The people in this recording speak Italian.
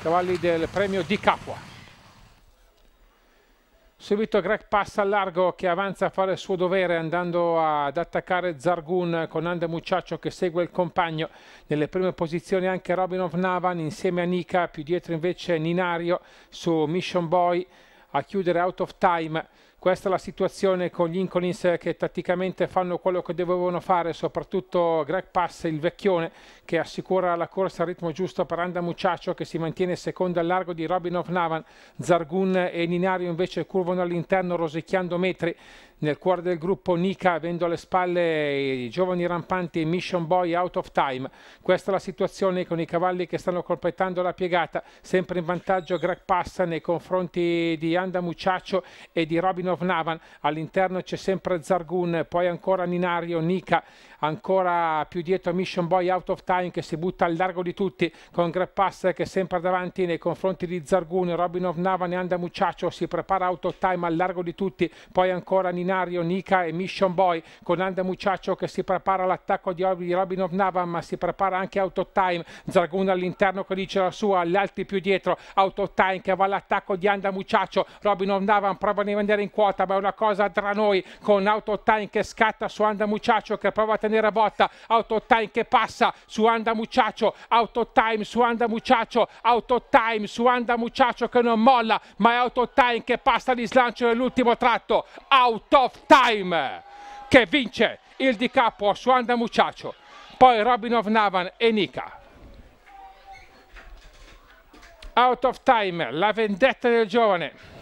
cavalli del premio di Capua. Subito Greg passa al largo che avanza a fare il suo dovere andando ad attaccare Zargun con Ande Mucciaccio che segue il compagno. Nelle prime posizioni anche Robin of Navan insieme a Nika, più dietro invece Ninario su Mission Boy a chiudere out of time. Questa è la situazione con gli Incolins che tatticamente fanno quello che dovevano fare, soprattutto Greg Pass, il vecchione, che assicura la corsa al ritmo giusto per Anda Mucciaccio che si mantiene secondo al largo di Robin of Navan. Zargun e Ninario invece curvano all'interno rosicchiando metri nel cuore del gruppo Nika avendo alle spalle i giovani rampanti Mission Boy Out of Time. Questa è la situazione con i cavalli che stanno colpettando la piegata, sempre in vantaggio Greg Passa nei confronti di Anda Mucciaccio e di Robin of Navan. All'interno c'è sempre Zargun, poi ancora Ninario, Nika, ancora più dietro Mission Boy Out of Time che si butta al largo di tutti con Greg Passa che è sempre davanti nei confronti di Zargun, Robin of Navan e Anda Mucciaccio si prepara Out of Time al largo di tutti, poi ancora Ninario straordinario Nika e Mission Boy con Anda Mucciaccio che si prepara all'attacco di Robin of Navan ma si prepara anche Out of Time Zargun all'interno che dice la sua gli altri più dietro Out of Time che va all'attacco di Anda Mucciaccio Robin of Navan prova a rimanere in quota ma è una cosa tra noi con Out of Time che scatta su Anda Mucciaccio che prova a tenere a botta Out of Time che passa su Anda Mucciaccio Out Time su Anda Mucciaccio Out Time su Anda Mucciaccio che non molla ma è Out Time che passa di slancio nell'ultimo tratto Out Of Time che vince il di capo a Suanda Mucciaccio, poi Robinov Navan e Nika. Out of Time, la vendetta del giovane.